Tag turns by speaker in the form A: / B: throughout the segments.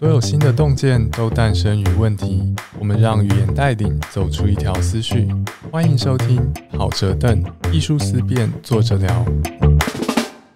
A: 所有新的洞见都诞生于问题。我们让语言带领走出一条思绪。欢迎收听《好哲邓艺术思辨作者聊》。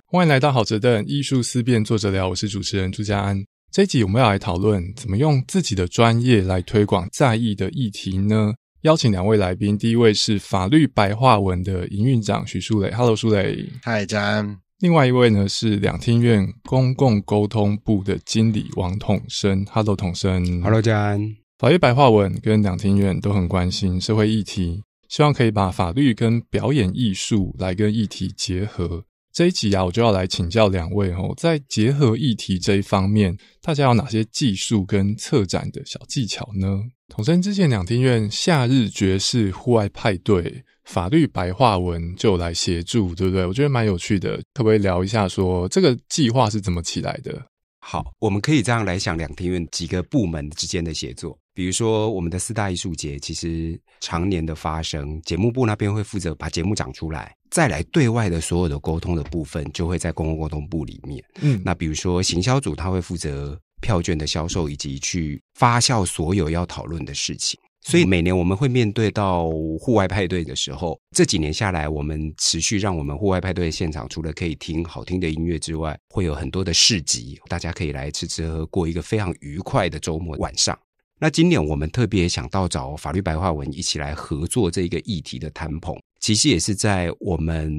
A: 欢迎来到《好哲邓艺术思辨作者聊》，我是主持人朱家安。这集我们要来讨论怎么用自己的专业来推广在意的议题呢？邀请两位来宾，第一位是法律白话文的营运长徐树磊 Hello，淑雷。嗨，家安。另外一位呢是两厅院公共沟通部的经理王统生，Hello 统生，Hello 嘉安，法律白话文跟两厅院都很关心社会议题，希望可以把法律跟表演艺术来跟议题结合。这一集啊，我就要来请教两位哦，在结合议题这一方面，大家有哪些技术跟策展的小技巧呢？童生之前两庭院夏日爵士户外派对法律白话文就来协助，对不对？我觉得
B: 蛮有趣的，可不可以聊一下说这个计划是怎么起来的？好，我们可以这样来想，两庭院几个部门之间的协作，比如说我们的四大艺术节，其实常年的发生，节目部那边会负责把节目长出来。再来对外的所有的沟通的部分，就会在公共沟通部里面。嗯，那比如说行销组，他会负责票券的销售，以及去发酵所有要讨论的事情。所以每年我们会面对到户外派对的时候，这几年下来，我们持续让我们户外派对现场除了可以听好听的音乐之外，会有很多的市集，大家可以来吃吃喝，过一个非常愉快的周末晚上。那今年我们特别想到找法律白话文一起来合作这个议题的谈捧。其实也是在我们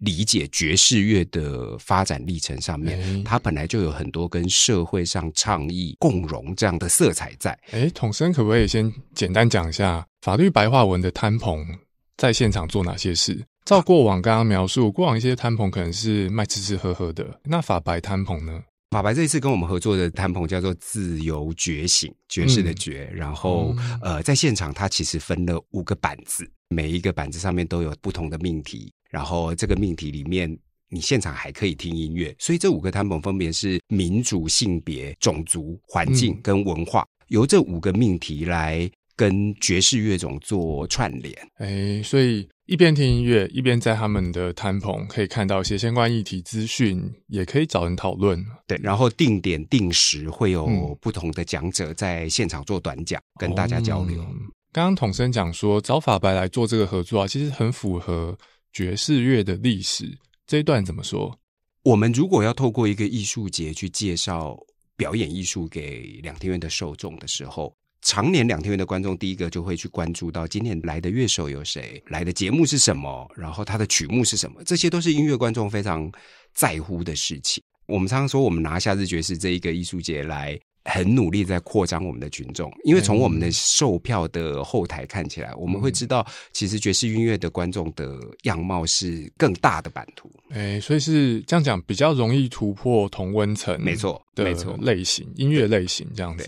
B: 理解爵士乐的发展历程上面，它本来就有很多跟社会上倡议共融这样的色彩在。哎，统生可不可以先简单讲一下法律
A: 白话文的摊棚在现场做哪些事？照过往刚刚描述，过往一些摊
B: 棚可能是卖吃吃喝喝的，那法白摊棚呢？法白这一次跟我们合作的谈捧叫做自由觉醒爵士的觉，然后呃，在现场他其实分了五个板子，每一个板子上面都有不同的命题，然后这个命题里面你现场还可以听音乐，所以这五个谈捧分别是民主、性别、种族、环境跟文化，由这五个命题来跟爵士乐种
A: 做串联。哎，所以。一边听音乐，一边在他们的摊篷可以看到
B: 一些相关议题资讯，也可以找人讨论。对，然后定点定时会有不同的讲者在现场做短讲，跟大家交流。刚刚统生讲
A: 说，找法白来做这个合作啊，其实很符合爵士乐的历史。
B: 这段怎么说？我们如果要透过一个艺术节去介绍表演艺术给两天元的受众的时候。常年两天元的观众，第一个就会去关注到今天来的乐手有谁，来的节目是什么，然后他的曲目是什么，这些都是音乐观众非常在乎的事情。我们常常说，我们拿下日爵士这一个艺术节来，很努力在扩张我们的群众，因为从我们的售票的后台看起来，我们会知道，其实爵士音乐的观众的样貌是更大的版图。哎，所以是这样讲，比较容易突破同温层。没错，没错，类型音乐类型这样子。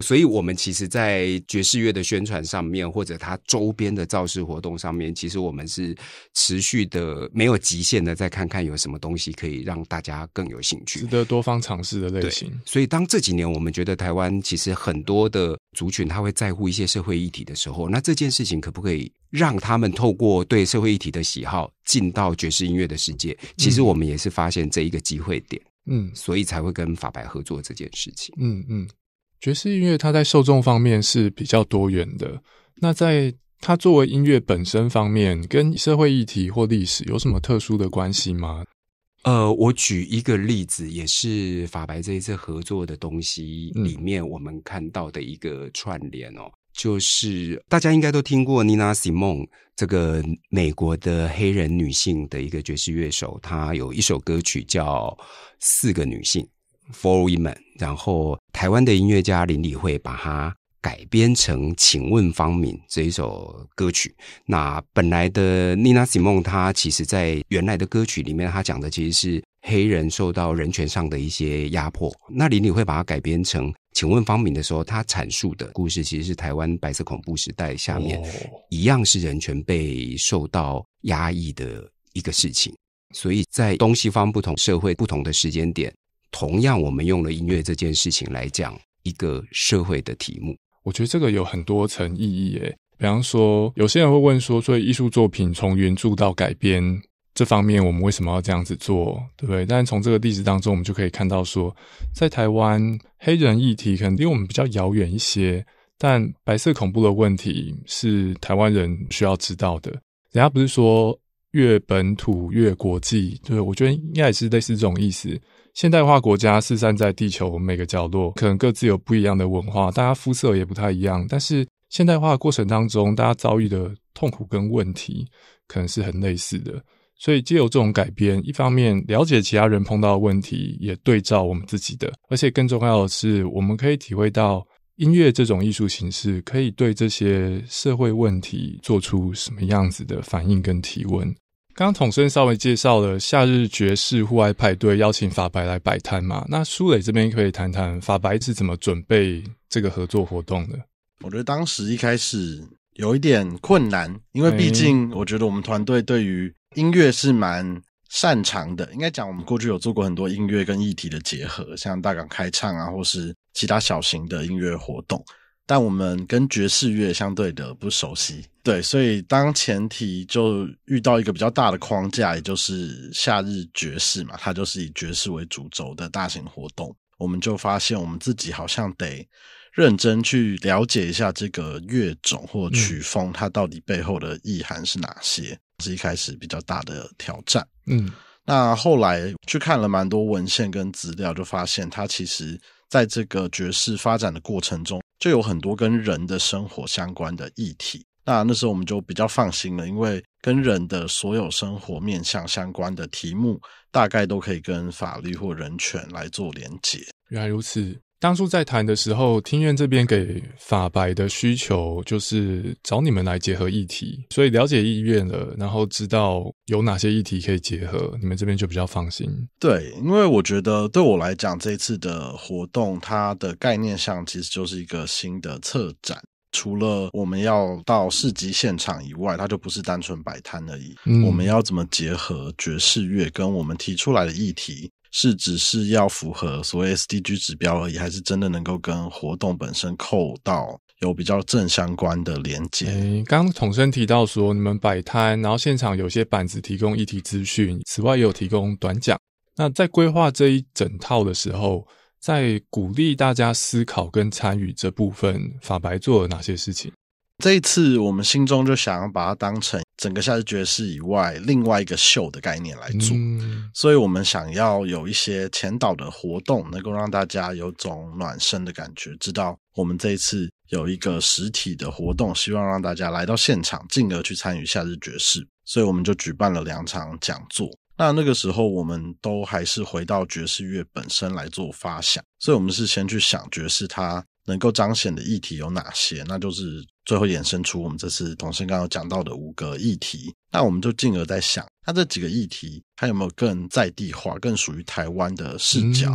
B: 所以，我们其实，在爵士乐的宣传上面，或者它周边的造势活动上面，其实我们是持续的没有极限的。再看看有什么东西可以让大家更有兴趣，值得多方尝试的类型。所以，当这几年我们觉得台湾其实很多的族群他会在乎一些社会议题的时候，那这件事情可不可以让他们透过对社会议题的喜好进到爵士音乐的世界？其实我们也是发现这一个机会点。嗯，所以才会跟法白合作这件事情。嗯嗯。爵士音乐，它在受众方面是比较多元的。
A: 那在它作为音乐本身方面，跟社会议题或历史有什么特殊的关系吗？
B: 呃，我举一个例子，也是法白这一次合作的东西里面，我们看到的一个串联哦，就是大家应该都听过 Nina Simone 这个美国的黑人女性的一个爵士乐手，她有一首歌曲叫《四个女性》。Follow Me，然后台湾的音乐家林李慧把它改编成《请问方敏》这一首歌曲。那本来的 Nina Simone，其实在原来的歌曲里面，它讲的其实是黑人受到人权上的一些压迫。那林李慧把它改编成《请问方敏》的时候，他阐述的故事其实是台湾白色恐怖时代下面一样是人权被受到压抑的一个事情。所以在东西方不同社会、不同的时间点。同样，我们用了音乐这件事情来讲一个社会的题目，我觉得这个有很多层意义耶。比方
A: 说，有些人会问说，所以艺术作品从原著到改编这方面，我们为什么要这样子做，对不对？但从这个例子当中，我们就可以看到说，在台湾黑人议题可能离我们比较遥远一些，但白色恐怖的问题是台湾人需要知道的。人家不是说越本土越国际，对我觉得应该也是类似这种意思。现代化国家是散在地球每个角落，可能各自有不一样的文化，大家肤色也不太一样。但是现代化过程当中，大家遭遇的痛苦跟问题可能是很类似的。所以借由这种改编，一方面了解其他人碰到问题，也对照我们自己的，而且更重要的是，我们可以体会到音乐这种艺术形式可以对这些社会问题做出什么样子的反应跟提问。刚刚统生稍微介绍了夏日爵士户外派对邀请法白来摆摊嘛？那苏磊这边可以谈谈法白是
C: 怎么准备这个合作活动的？我觉得当时一开始有一点困难，因为毕竟我觉得我们团队对于音乐是蛮擅长的，应该讲我们过去有做过很多音乐跟议题的结合，像大港开唱啊，或是其他小型的音乐活动。但我们跟爵士乐相对的不熟悉，对，所以当前提就遇到一个比较大的框架，也就是夏日爵士嘛，它就是以爵士为主轴的大型活动。我们就发现我们自己好像得认真去了解一下这个乐种或曲风，它到底背后的意涵是哪些，是一开始比较大的挑战。嗯，那后来去看了蛮多文献跟资料，就发现它其实在这个爵士发展的过程中。就有很多跟人的生活相关的议题，那那时候我们就比较放心了，因为跟人的所有生活面向相关的题目，大概都可以跟法律或人权来做连结。
A: 原来如此。当初在谈的时候，听院这边给法白的需求就是找你们来结合议题，所以了解意愿了，然后知道有哪些议题可以结合，你们这边就比较放心。
C: 对，因为我觉得对我来讲，这次的活动它的概念上其实就是一个新的策展，除了我们要到市集现场以外，它就不是单纯摆摊而已。我们要怎么结合爵士乐跟我们提出来的议题？是只是要符合所谓 SDG 指标而已，还是真的能够跟活动本身扣到有比较正相关的连接？刚
A: 刚统生提到说，你们摆摊，然后现场有些板子提供议题资讯，此外也有提供短讲。那在规划这一整套的时候，在鼓励大家
C: 思考跟参与这部分，法白做了哪些事情？这一次，我们心中就想要把它当成整个夏日爵士以外另外一个秀的概念来做，所以，我们想要有一些前导的活动，能够让大家有种暖身的感觉，知道我们这一次有一个实体的活动，希望让大家来到现场，进而去参与夏日爵士。所以，我们就举办了两场讲座。那那个时候，我们都还是回到爵士乐本身来做发想，所以我们是先去想爵士它能够彰显的议题有哪些，那就是。最后衍生出我们这次同事刚刚讲到的五个议题，那我们就进而在想，它这几个议题，它有没有更在地化、更属于台湾的视角？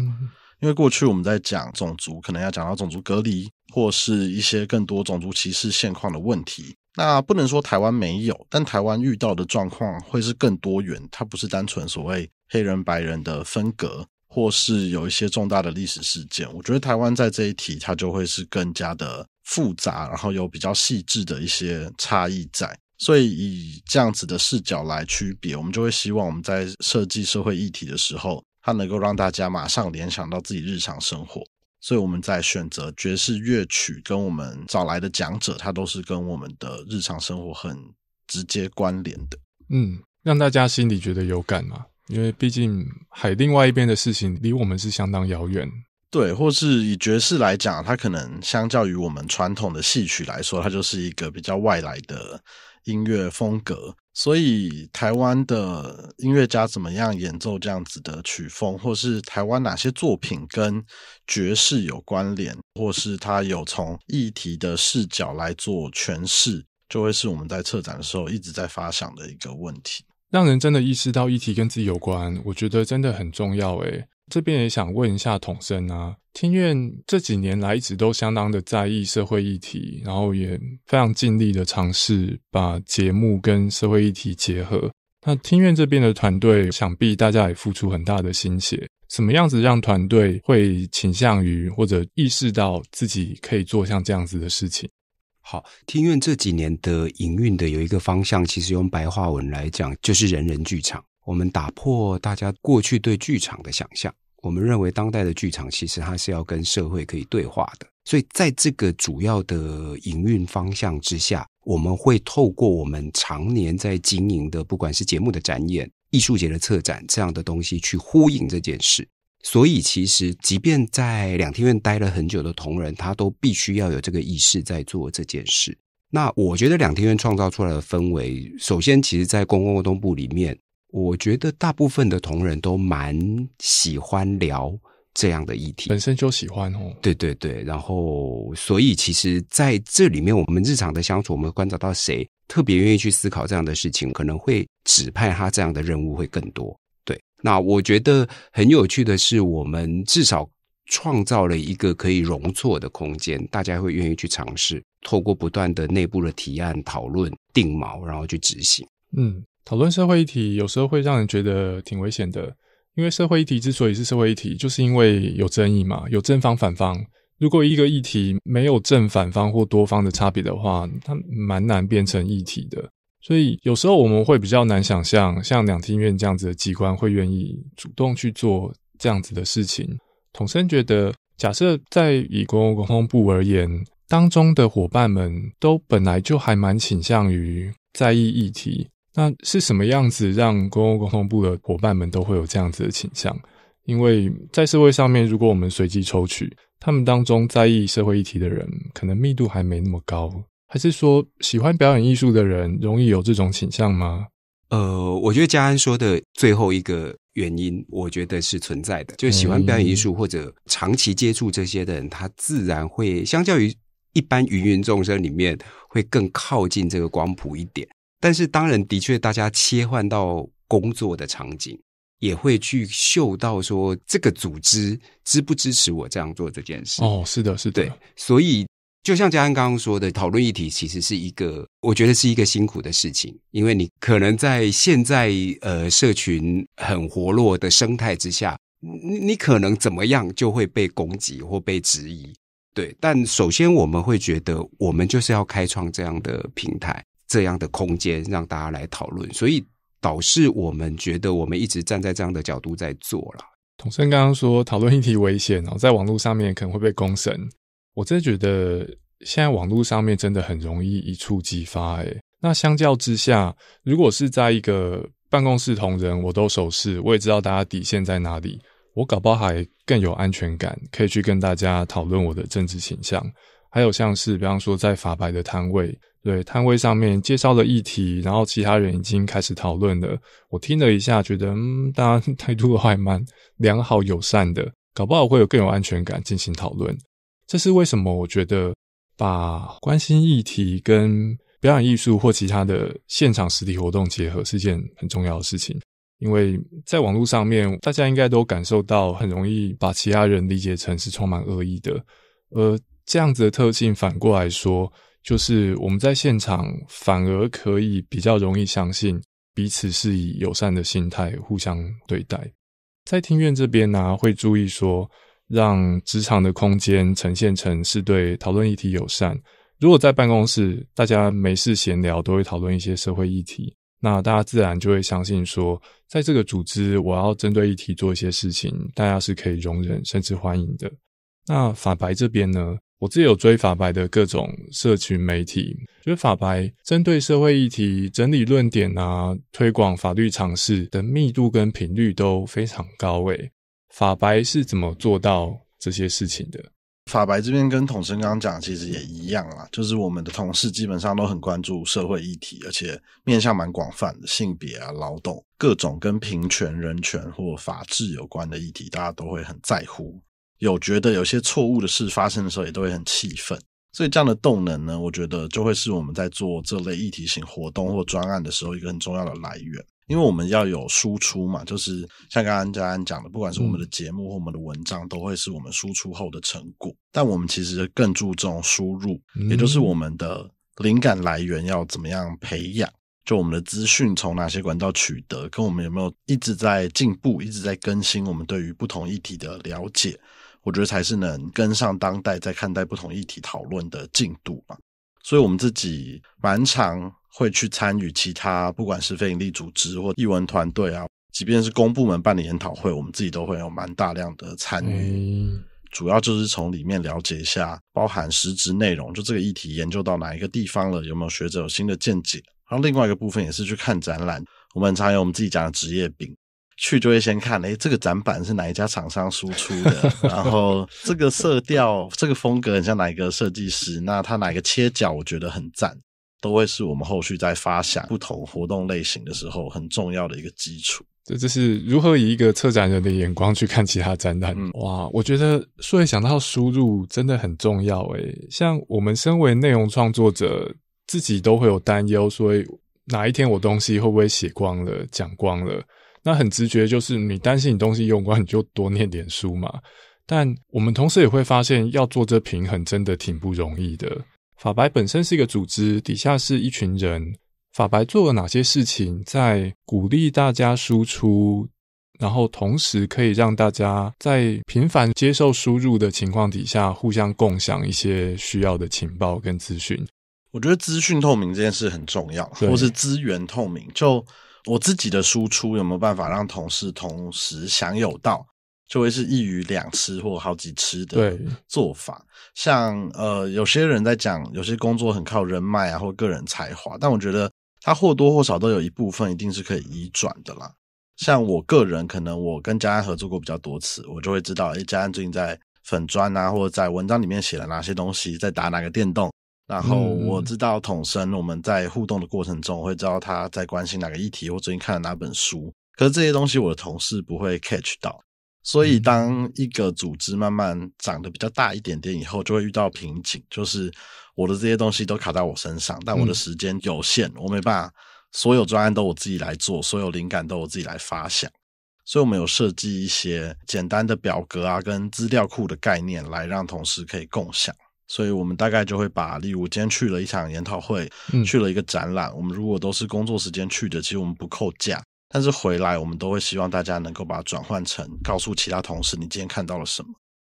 C: 因为过去我们在讲种族，可能要讲到种族隔离或是一些更多种族歧视现况的问题。那不能说台湾没有，但台湾遇到的状况会是更多元，它不是单纯所谓黑人白人的分隔，或是有一些重大的历史事件。我觉得台湾在这一题，它就会是更加的。复杂，然后有比较细致的一些差异在，所以以这样子的视角来区别，我们就会希望我们在设计社会议题的时候，它能够让大家马上联想到自己日常生活。所以我们在选择爵士乐曲跟我们找来的讲者，它都是跟我们的日常生活很直接关联的。嗯，让大家心里觉得有感嘛，
A: 因为毕竟海另外一边的事情离我们是相当遥远。
C: 对，或是以爵士来讲，它可能相较于我们传统的戏曲来说，它就是一个比较外来的音乐风格。所以，台湾的音乐家怎么样演奏这样子的曲风，或是台湾哪些作品跟爵士有关联，或是他有从议题的视角来做诠释，就会是我们在策展的时候一直在发想的一个问题。
A: 让人真的意识到议题跟自己有关，我觉得真的很重要。诶，这边也想问一下统生啊，听院这几年来一直都相当的在意社会议题，然后也非常尽力的尝试把节目跟社会议题结合。那听院这边的团队，想必大家也付出很大的心血。什么样子让团队会倾向于或者意
B: 识到自己可以做像这样子的事情？好，听院这几年的营运的有一个方向，其实用白话文来讲，就是人人剧场。我们打破大家过去对剧场的想象。我们认为当代的剧场其实它是要跟社会可以对话的，所以在这个主要的营运方向之下，我们会透过我们常年在经营的，不管是节目的展演、艺术节的策展这样的东西去呼应这件事。所以其实即便在两天院待了很久的同仁，他都必须要有这个意识在做这件事。那我觉得两天院创造出来的氛围，首先其实，在公共活动部里面。我觉得大部分的同仁都蛮喜欢聊这样的议题，本身就喜欢哦。对对对，然后所以其实在这里面，我们日常的相处，我们观察到谁特别愿意去思考这样的事情，可能会指派他这样的任务会更多。对，那我觉得很有趣的是，我们至少创造了一个可以容错的空间，大家会愿意去尝试，透过不断的内部的提案讨论定锚，然后去执行。
A: 嗯。讨论社会议题有时候会让人觉得挺危险的，因为社会议题之所以是社会议题，就是因为有争议嘛，有正方反方。如果一个议题没有正反方或多方的差别的话，它蛮难变成议题的。所以有时候我们会比较难想象，像两厅院这样子的机关会愿意主动去做这样子的事情。统生觉得，假设在以国防部而言，当中的伙伴们都本来就还蛮倾向于在意议题。那是什么样子让公共沟通部的伙伴们都会有这样子的倾向？因为在社会上面，如果我们随机抽取，他们当中在意社会议题的人，可能密度还没那么高。还是说喜欢表演艺术的人容易有这种倾向吗？
B: 呃，我觉得嘉安说的最后一个原因，我觉得是存在的。就喜欢表演艺术或者长期接触这些的人，他自然会相较于一般芸芸众生里面会更靠近这个光谱一点。但是当然，的确，大家切换到工作的场景，也会去嗅到说，这个组织支不支持我这样做这件事？哦，是的，是的。所以，就像嘉恩刚刚说的，讨论议题其实是一个，我觉得是一个辛苦的事情，因为你可能在现在呃，社群很活络的生态之下，你你可能怎么样就会被攻击或被质疑。对，但首先我们会觉得，我们就是要开创这样的平台。这样的空间让大家来讨论，所以导致我们觉得我们一直站在这样的角度在做了。
A: 统生刚刚说讨论议题危险哦，在网络上面可能会被公审，我真的觉得现在网络上面真的很容易一触即发。诶那相较之下，如果是在一个办公室同仁，我都守识，我也知道大家底线在哪里，我搞不好还更有安全感，可以去跟大家讨论我的政治倾向，还有像是比方说在法白的摊位。对摊位上面介绍了议题，然后其他人已经开始讨论了。我听了一下，觉得大家 态度还蛮良好友善的，搞不好会有更有安全感进行讨论。这是为什么？我觉得把关心议题跟表演艺术或其他的现场实体活动结合是件很重要的事情，因为在网络上面，大家应该都感受到很容易把其他人理解成是充满恶意的，而这样子的特性反过来说。就是我们在现场反而可以比较容易相信彼此是以友善的心态互相对待，在庭院这边呢会注意说，让职场的空间呈现成是对讨论议题友善。如果在办公室大家没事闲聊都会讨论一些社会议题，那大家自然就会相信说，在这个组织我要针对议题做一些事情，大家是可以容忍甚至欢迎的。那法白这边呢？我自己有追法白的各种社群媒体，觉得法白针对社会议题整理论点啊，推广法律常识的密度跟频率都非常高诶。法白是怎么做到这些事情的？
C: 法白这边跟统生刚刚讲，其实也一样啦，就是我们的同事基本上都很关注社会议题，而且面向蛮广泛的，性别啊、劳动各种跟平权、人权或法治有关的议题，大家都会很在乎。有觉得有些错误的事发生的时候，也都会很气愤。所以这样的动能呢，我觉得就会是我们在做这类议题型活动或专案的时候一个很重要的来源。因为我们要有输出嘛，就是像刚刚嘉安讲的，不管是我们的节目或我们的文章，都会是我们输出后的成果。但我们其实更注重输入，也就是我们的灵感来源要怎么样培养，就我们的资讯从哪些管道取得，跟我们有没有一直在进步，一直在更新我们对于不同议题的了解。我觉得才是能跟上当代在看待不同议题讨论的进度嘛，所以我们自己蛮常会去参与其他，不管是非营利组织或译文团队啊，即便是公部门办的研讨会，我们自己都会有蛮大量的参与，主要就是从里面了解一下，包含实质内容，就这个议题研究到哪一个地方了，有没有学者有新的见解，然后另外一个部分也是去看展览，我们常有我们自己讲的职业病。去就会先看，哎，这个展板是哪一家厂商输出的？然后这个色调、这个风格很像哪一个设计师？那他哪个切角我觉得很赞，都会是我们后续在发想不同活动类型的时候很重要的一个基础。
A: 这就是如何以一个策展人的眼光去看其他展览？哇，我觉得所以想到输入真的很重要。诶，像我们身为内容创作者，自己都会有担忧，所以哪一天我东西会不会写光了、讲光了？那很直觉，就是你担心你东西用完，你就多念点书嘛。但我们同时也会发现，要做这平衡，真的挺不容易的。法白本身是一个组织，底下是一群人。法白做了哪些事情，在鼓励大家输出，然后同时可以让大家在频繁接受输入的情况底下，互相共享一些需要的情报跟资讯。
C: 我觉得资讯透明这件事很重要，或是资源透明就。我自己的输出有没有办法让同事同时享有到，就会是一鱼两吃或好几吃的做法。像呃，有些人在讲，有些工作很靠人脉啊，或个人才华，但我觉得他或多或少都有一部分一定是可以移转的啦。像我个人，可能我跟嘉安合作过比较多次，我就会知道，诶，嘉安最近在粉砖啊，或者在文章里面写了哪些东西，在打哪个电动。然后我知道统生，我们在互动的过程中我会知道他在关心哪个议题或最近看了哪本书。可是这些东西我的同事不会 catch 到，所以当一个组织慢慢长得比较大一点点以后，就会遇到瓶颈，就是我的这些东西都卡在我身上，但我的时间有限，我没办法所有专案都我自己来做，所有灵感都我自己来发想。所以我们有设计一些简单的表格啊，跟资料库的概念，来让同事可以共享。所以，我们大概就会把，例如今天去了一场研讨会，去了一个展览。我们如果都是工作时间去的，其实我们不扣假。但是回来，我们都会希望大家能够把它转换成告诉其他同事，你今天看到了什么，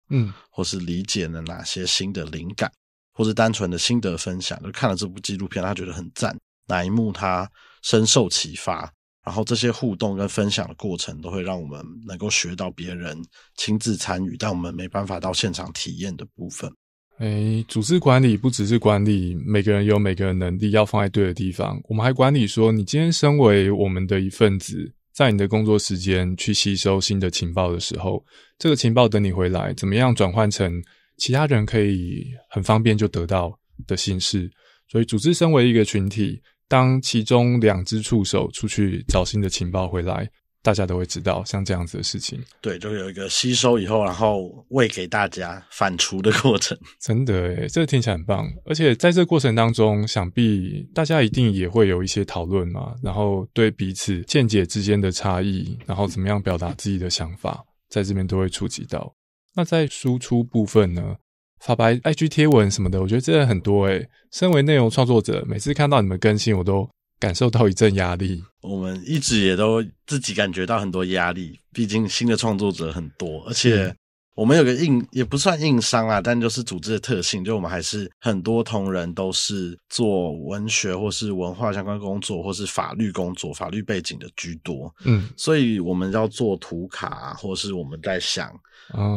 C: 嗯，或是理解了哪些新的灵感，或是单纯的心得分享。就看了这部纪录片，他觉得很赞，哪一幕他深受启发。然后这些互动跟分享的过程，都会让我们能够学到别人亲自参与，但我们没办法到现场体验的部分。
A: 诶，组织管理不只是管理，每个人有每个人能力，要放在对的地方。我们还管理说，你今天身为我们的一份子，在你的工作时间去吸收新的情报的时候，这个情报等你回来，怎么样转换成其他人可以很方便就得到的形式？所以，组织身为一个群体，当其中两只触手出去找新的情报回来。大家都会知道像这样子的事情，
C: 对，就有一个吸收以后，然后喂给大家反刍的过程，
A: 真的，这听起来很棒。而且在这过程当中，想必大家一定也会有一些讨论嘛，然后对彼此见解之间的差异，然后怎么样表达自己的想法，在这边都会触及到。那在输出部分呢，发白 IG 贴文什么的，我觉得真的很多诶。身为内容创作者，每次看到你们更新，我都。感受到一阵压力，
C: 我们一直也都自己感觉到很多压力。毕竟新的创作者很多，而且。我们有个硬，也不算硬伤啦，但就是组织的特性，就我们还是很多同仁都是做文学或是文化相关工作，或是法律工作，法律背景的居多。嗯，所以我们要做图卡，或是我们在想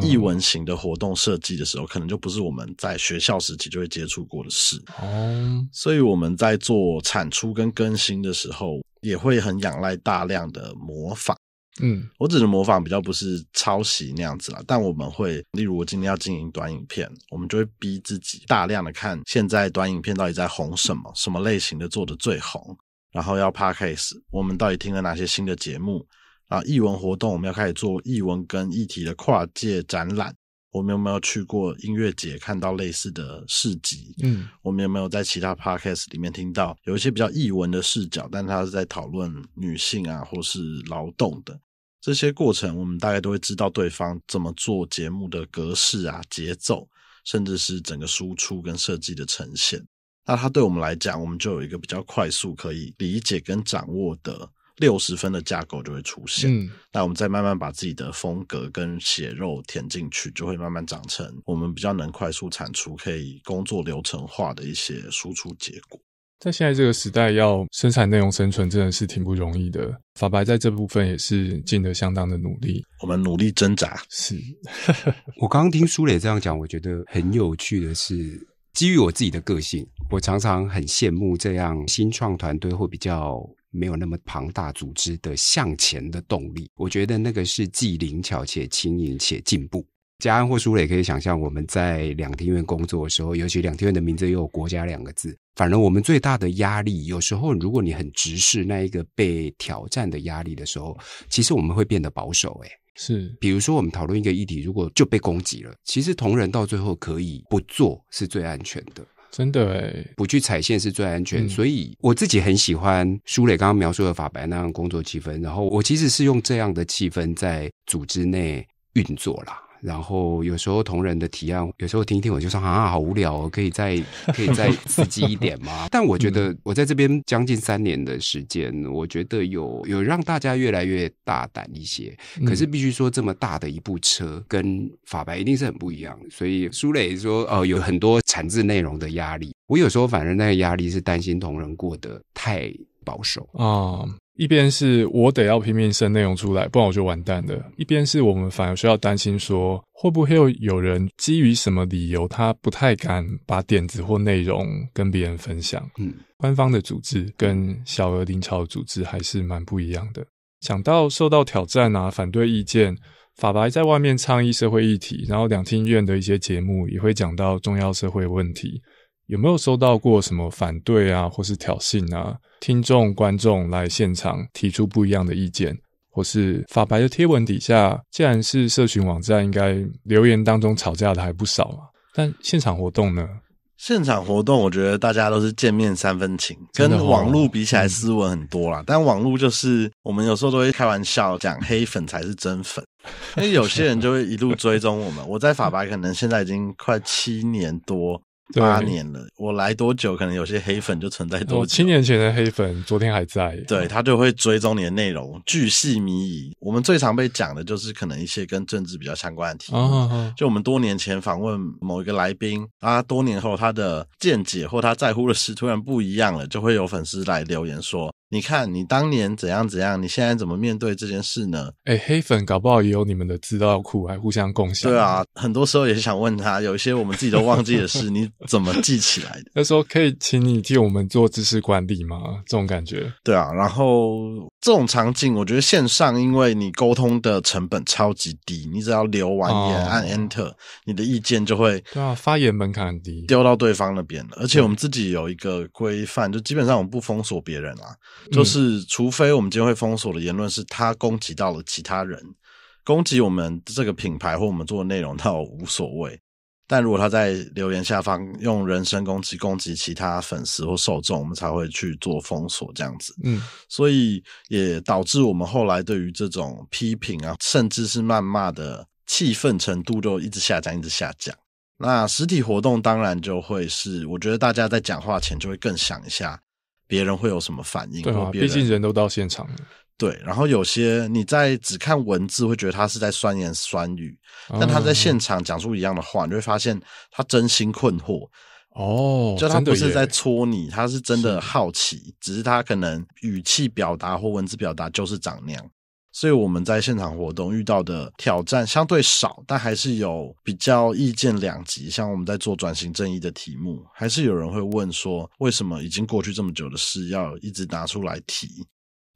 C: 译文型的活动设计的时候，可能就不是我们在学校时期就会接触过的事。哦，所以我们在做产出跟更新的时候，也会很仰赖大量的模仿。嗯，我指的模仿比较不是抄袭那样子啦。但我们会，例如我今天要经营短影片，我们就会逼自己大量的看现在短影片到底在红什么，什么类型的做的最红。然后要 podcast，我们到底听了哪些新的节目？啊，译文活动，我们要开始做译文跟议题的跨界展览。我们有没有去过音乐节看到类似的市集？嗯，我们有没有在其他 podcast 里面听到有一些比较译文的视角，但他是在讨论女性啊或是劳动的？这些过程，我们大概都会知道对方怎么做节目的格式啊、节奏，甚至是整个输出跟设计的呈现。那它对我们来讲，我们就有一个比较快速可以理解跟掌握的六十分的架构就会出现。嗯，那我们再慢慢把自己的风格跟血肉填进去，就会慢慢长成我们比较能快速产出、可以工作流程化的一些输出结果。
A: 在现在这个时代，要生产内容生存，真的是挺不容易的。法白在这部分也是尽了相当的努
C: 力，我们努力挣扎。是，
B: 我刚刚听苏磊这样讲，我觉得很有趣的是，基于我自己的个性，我常常很羡慕这样新创团队会比较没有那么庞大组织的向前的动力。我觉得那个是既灵巧且轻盈且进步。加安或舒磊可以想象，我们在两厅院工作的时候，尤其两厅院的名字又有“国家”两个字。反而我们最大的压力，有时候如果你很直视那一个被挑战的压力的时候，其实我们会变得保守。诶是，比如说我们讨论一个议题，如果就被攻击了，其实同仁到最后可以不做，是最安全的。真的，不去踩线是最安全。所以我自己很喜欢舒磊刚刚描述的法白那样工作气氛。然后我其实是用这样的气氛在组织内运作啦。然后有时候同人的提案，有时候听一听我就说啊，好无聊，可以再可以再 刺激一点吗？但我觉得我在这边将近三年的时间，我觉得有有让大家越来越大胆一些。可是必须说，这么大的一部车跟法白一定是很不一样。所以苏磊说，哦，有很多产制内容的压力。我有时候反而那个压力是担心同人过得太保守啊。一
A: 边是我得要拼命生内容出来，不然我就完蛋了。一边是我们反而需要担心，说会不会有有人基于什么理由，他不太敢把点子或内容跟别人分享。嗯，官方的组织跟小额零朝组织还是蛮不一样的。讲到受到挑战啊，反对意见，法白在外面倡议社会议题，然后两厅院的一些节目也会讲到重要社会问题。有没有收到过什么反对啊，或是挑衅啊？听众、观众来现场提出不一样的意见，或是法白的贴文底下，既然是社群网站，应该留言当中吵架的还不少啊。但现场
C: 活动呢？现场活动，我觉得大家都是见面三分情，跟网络比起来，斯文很多啦。但网络就是我们有时候都会开玩笑讲，黑粉才是真粉，因为有些人就会一路追踪我们。我在法白可能现在已经快七年多。八年了，我来多久，可能有些黑粉就存在多久。七
A: 年前的黑粉，
C: 昨天还在。对他就会追踪你的内容，巨细靡遗。我们最常被讲的就是可能一些跟政治比较相关的题。就我们多年前访问某一个来宾，啊，多年后他的见解或他在乎的事突然不一样了，就会有粉丝来留言说。你看你当年怎样怎样，你现在怎么面对这件事呢？哎，黑粉搞
A: 不好也有你们的资料库，还互相共享。对啊，
C: 很多时候也是想问他，有一些我们自己都忘记的事，你怎么记起来的？他说可以请你替我们做知识管理吗？这种感觉。对啊，然后这种场景，我觉得线上因为你沟通的成本超级低，你只要留完言按 Enter，你的意见就会对啊，发言门槛很低，丢到对方那边了。而且我们自己有一个规范，就基本上我们不封锁别人啊。就是，除非我们今天会封锁的言论是他攻击到了其他人，攻击我们这个品牌或我们做的内容，倒无所谓。但如果他在留言下方用人身攻击攻击其他粉丝或受众，我们才会去做封锁这样子。嗯，所以也导致我们后来对于这种批评啊，甚至是谩骂的气愤程度就一直下降，一直下降。那实体活动当然就会是，我觉得大家在讲话前就会更想一下。别人会有什么反应？对，毕竟人都到现场了。对，然后有些你在只看文字会觉得他是在酸言酸语，但他在现场讲出一样的话，你会发现他真心困惑。哦，就他不是在戳你，他是真的好奇，只是他可能语气表达或文字表达就是长那样。所以我们在现场活动遇到的挑战相对少，但还是有比较意见两极。像我们在做转型正义的题目，还是有人会问说，为什么已经过去这么久的事要一直拿出来提？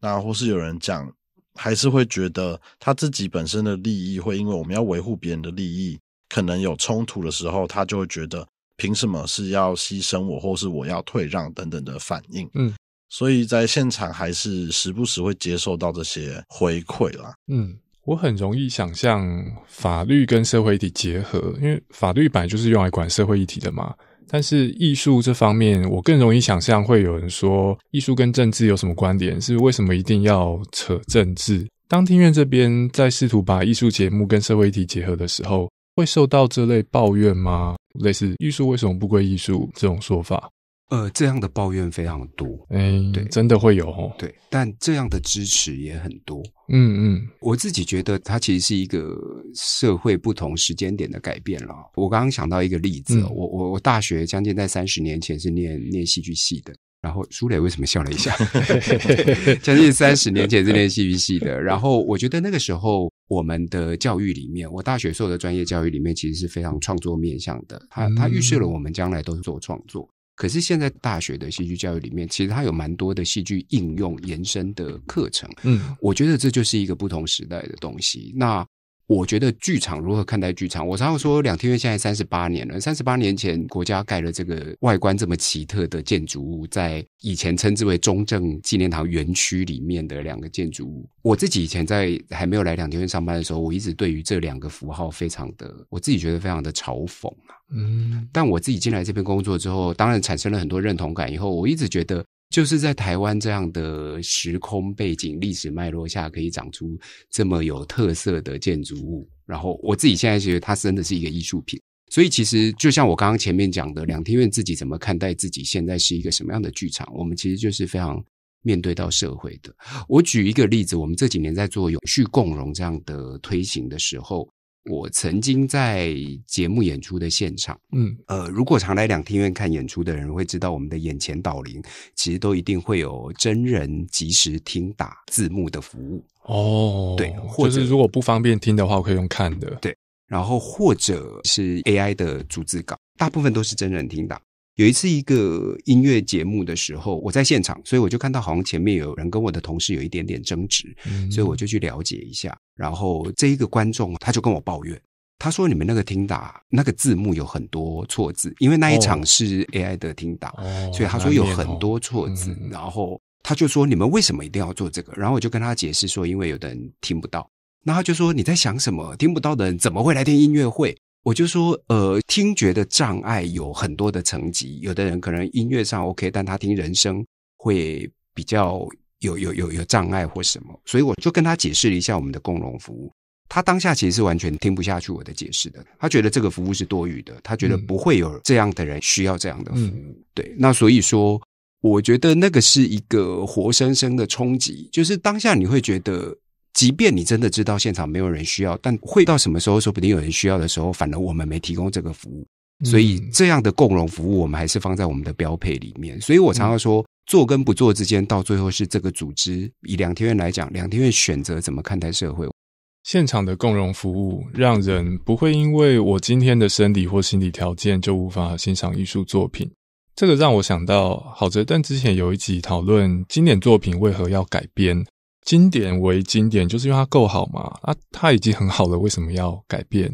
C: 那或是有人讲，还是会觉得他自己本身的利益会因为我们要维护别人的利益，可能有冲突的时候，他就会觉得凭什么是要牺牲我，或是我要退让等等的反应。嗯。所以在现场还是时不时会接受到这些回馈啦。嗯，我很容
A: 易想象法律跟社会体结合，因为法律本来就是用来管社会议题的嘛。但是艺术这方面，我更容易想象会有人说艺术跟政治有什么关联？是为什么一定要扯政治？当听院这边在试图把艺术节目跟社会体结合的时候，会受到这类抱怨吗？类似艺术为
B: 什么不归艺术这种说法？呃，这样的抱怨非常多，哎，对，真的会有吼，对，但这样的支持也很多，嗯嗯，我自己觉得它其实是一个社会不同时间点的改变了。我刚刚想到一个例子，我我我大学将近在三十年前是念念戏剧系的，然后舒磊为什么笑了一下？将近三十年前是练戏剧系的，然后我觉得那个时候我们的教育里面，我大学受的专业教育里面其实是非常创作面向的，它它预示了我们将来都是做创作。可是现在大学的戏剧教育里面，其实它有蛮多的戏剧应用延伸的课程。嗯，我觉得这就是一个不同时代的东西。那。我觉得剧场如何看待剧场？我常常说，两天院现在三十八年了。三十八年前，国家盖了这个外观这么奇特的建筑物，在以前称之为中正纪念堂园区里面的两个建筑物。我自己以前在还没有来两天院上班的时候，我一直对于这两个符号非常的，我自己觉得非常的嘲讽啊。嗯，但我自己进来这边工作之后，当然产生了很多认同感。以后我一直觉得。就是在台湾这样的时空背景、历史脉络下，可以长出这么有特色的建筑物。然后我自己现在觉得它真的是一个艺术品。所以其实就像我刚刚前面讲的，两厅院自己怎么看待自己，现在是一个什么样的剧场？我们其实就是非常面对到社会的。我举一个例子，我们这几年在做永续共融这样的推行的时候。我曾经在节目演出的现场，嗯，呃，如果常来两厅院看演出的人会知道，我们的眼前导聆其实都一定会有真人即时听打字幕的服务哦，对，或者是、如果不方便听的话，可以用看的，对，然后或者是 AI 的逐字稿，大部分都是真人听打。有一次，一个音乐节目的时候，我在现场，所以我就看到好像前面有人跟我的同事有一点点争执，所以我就去了解一下。然后这一个观众他就跟我抱怨，他说：“你们那个听打那个字幕有很多错字，因为那一场是 AI 的听打，所以他说有很多错字。”然后他就说：“你们为什么一定要做这个？”然后我就跟他解释说：“因为有的人听不到。”那他就说：“你在想什么？听不到的人怎么会来听音乐会？”我就说，呃，听觉的障碍有很多的层级，有的人可能音乐上 OK，但他听人声会比较有有有有障碍或什么，所以我就跟他解释了一下我们的共融服务。他当下其实是完全听不下去我的解释的，他觉得这个服务是多余的，他觉得不会有这样的人需要这样的服务。对，那所以说，我觉得那个是一个活生生的冲击，就是当下你会觉得。即便你真的知道现场没有人需要，但会到什么时候？说不定有人需要的时候，反而我们没提供这个服务。所以这样的共融服务，我们还是放在我们的标配里面。所以我常常说，做跟不做之间，到最后是这个组织。以两天院来讲，两天院选择怎么看待社会？现场
A: 的共融服务，让人不会因为我今天的生理或心理条件就无法欣赏艺术作品。这个让我想到郝哲登之前有一集讨论经典作品为何要改编。经典为经典，就是因为它够好嘛。啊，它已经很好了，为什么要改变？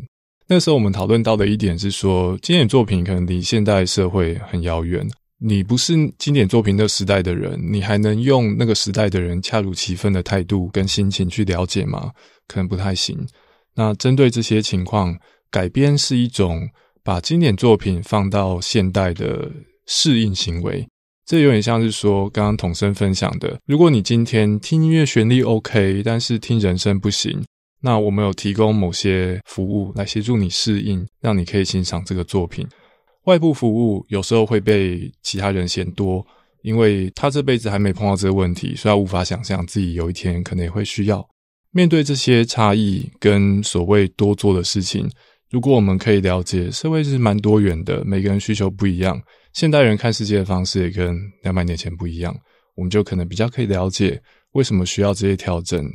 A: 那时候我们讨论到的一点是说，经典作品可能离现代社会很遥远。你不是经典作品的时代的人，你还能用那个时代的人恰如其分的态度跟心情去了解吗？可能不太行。那针对这些情况，改编是一种把经典作品放到现代的适应行为。这有点像是说，刚刚统声分享的。如果你今天听音乐旋律 OK，但是听人声不行，那我们有提供某些服务来协助你适应，让你可以欣赏这个作品。外部服务有时候会被其他人嫌多，因为他这辈子还没碰到这个问题，所以他无法想象自己有一天可能也会需要面对这些差异跟所谓多做的事情。如果我们可以了解社会是蛮多元的，每个人需求不一样。现代人看世界的方式也跟两百年前不一样，我们就可能比较可以了解为什么需要这些调整。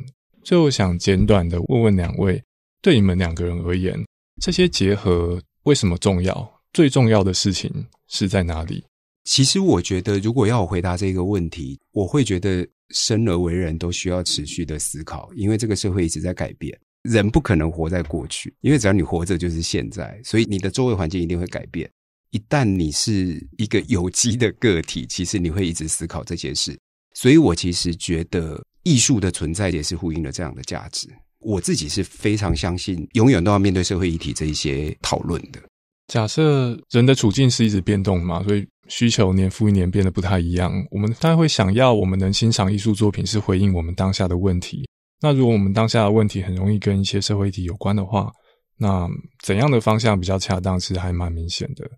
A: 最后想简短的问问两位，对你们两个人而言，这些结合为什么重要？最重要的事
B: 情是在哪里？其实我觉得，如果要我回答这个问题，我会觉得生而为人都需要持续的思考，因为这个社会一直在改变，人不可能活在过去，因为只要你活着就是现在，所以你的周围环境一定会改变。一旦你是一个有机的个体，其实你会一直思考这些事，所以我其实觉得艺术的存在也是呼应了这样的价值。我自己是非常相信，永远都要面对社会议题这一些讨论的。
A: 假设人的处境是一直变动嘛，所以需求年复一年变得不太一样。我们当然会想要我们能欣赏艺术作品是回应我们当下的问题。那如果我们当下的问题很容易跟一些社会议题有关的话，那怎样的方向比较恰当其实还蛮明显的。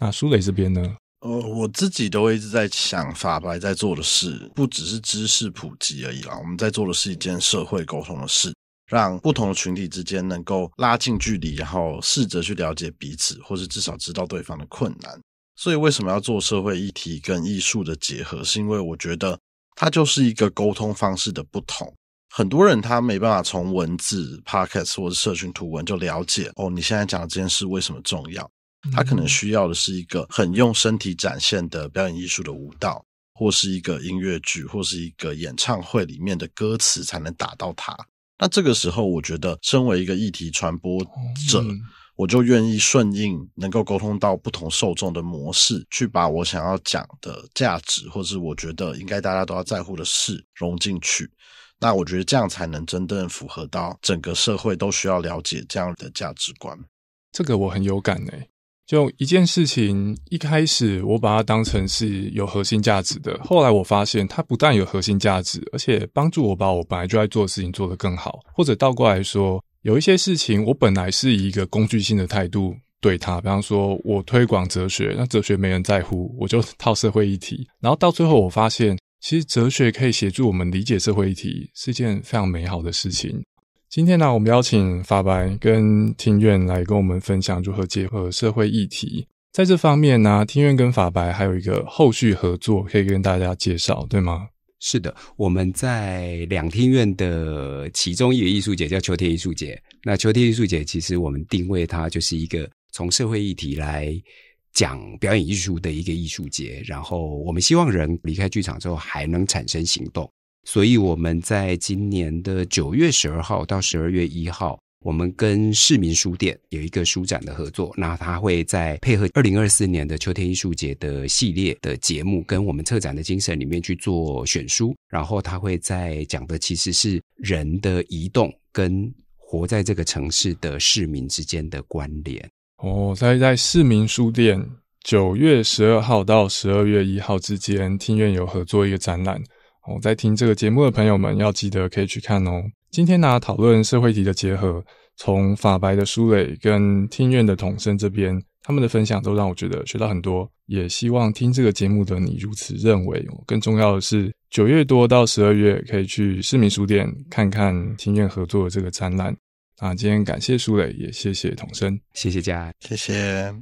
A: 那苏磊这边呢？
C: 呃，我自己都一直在想，法白在做的事不只是知识普及而已啦。我们在做的是一件社会沟通的事，让不同的群体之间能够拉近距离，然后试着去了解彼此，或是至少知道对方的困难。所以为什么要做社会议题跟艺术的结合？是因为我觉得它就是一个沟通方式的不同。很多人他没办法从文字、podcast 或者社群图文就了解哦，你现在讲的这件事为什么重要？他可能需要的是一个很用身体展现的表演艺术的舞蹈，或是一个音乐剧，或是一个演唱会里面的歌词才能打到他。那这个时候，我觉得身为一个议题传播者，我就愿意顺应能够沟通到不同受众的模式，去把我想要讲的价值，或是我觉得应该大家都要在乎的事融进去。那我觉得这样才能真正符合到整个社会都需要了解这样的价值观。这个我很有感诶。就一件事
A: 情，一开始我把它当成是有核心价值的，后来我发现它不但有核心价值，而且帮助我把我本来就在做的事情做得更好。或者倒过来说，有一些事情我本来是以一个工具性的态度对它，比方说我推广哲学，那哲学没人在乎，我就套社会议题。然后到最后我发现，其实哲学可以协助我们理解社会议题，是一件非常美好的事情。今天呢，我们邀请法白跟庭院来跟我们分享如何结合社会议题。在这方面呢，庭院跟法白还有一个后续合作可以跟大家介绍，对吗？是
B: 的，我们在两厅院的其中一个艺术节叫秋天艺术节。那秋天艺术节其实我们定位它就是一个从社会议题来讲表演艺术的一个艺术节，然后我们希望人离开剧场之后还能产生行动。所以我们在今年的九月十二号到十二月一号，我们跟市民书店有一个书展的合作。那它会在配合二零二四年的秋天艺术节的系列的节目，跟我们策展的精神里面去做选书。然后它会在讲的其实是人的移动跟活在这个城市的市民之间的关联。
A: 哦，在在市民书店九月十二号到十二月一号之间，听院有合作一个展览。我在听这个节目的朋友们要记得可以去看哦。今天呢讨论社会题的结合，从法白的苏磊跟听院的童生这边，他们的分享都让我觉得学到很多，也希望听这个节目的你如此认为。更重要的是九月多到十二月可以去市民书店看看听院合作的这个展览啊。今天感谢苏磊，也谢谢童生，谢谢家，
C: 谢谢。